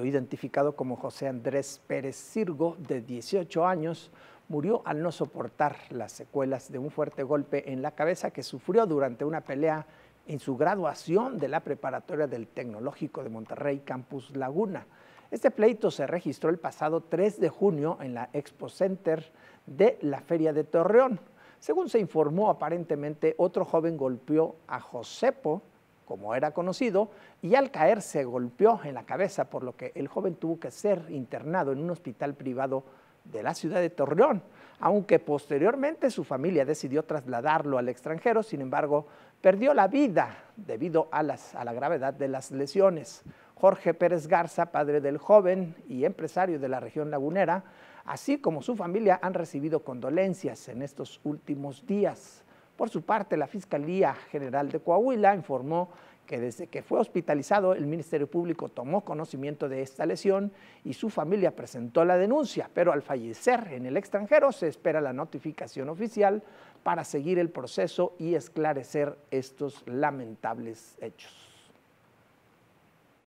identificado como José Andrés Pérez Cirgo, de 18 años, murió al no soportar las secuelas de un fuerte golpe en la cabeza que sufrió durante una pelea en su graduación de la preparatoria del Tecnológico de Monterrey Campus Laguna. Este pleito se registró el pasado 3 de junio en la Expo Center de la Feria de Torreón. Según se informó, aparentemente otro joven golpeó a Josepo, como era conocido, y al caer se golpeó en la cabeza, por lo que el joven tuvo que ser internado en un hospital privado de la ciudad de Torreón, aunque posteriormente su familia decidió trasladarlo al extranjero, sin embargo, perdió la vida debido a, a la gravedad de las lesiones. Jorge Pérez Garza, padre del joven y empresario de la región lagunera, así como su familia han recibido condolencias en estos últimos días. Por su parte, la Fiscalía General de Coahuila informó que desde que fue hospitalizado el Ministerio Público tomó conocimiento de esta lesión y su familia presentó la denuncia, pero al fallecer en el extranjero se espera la notificación oficial para seguir el proceso y esclarecer estos lamentables hechos.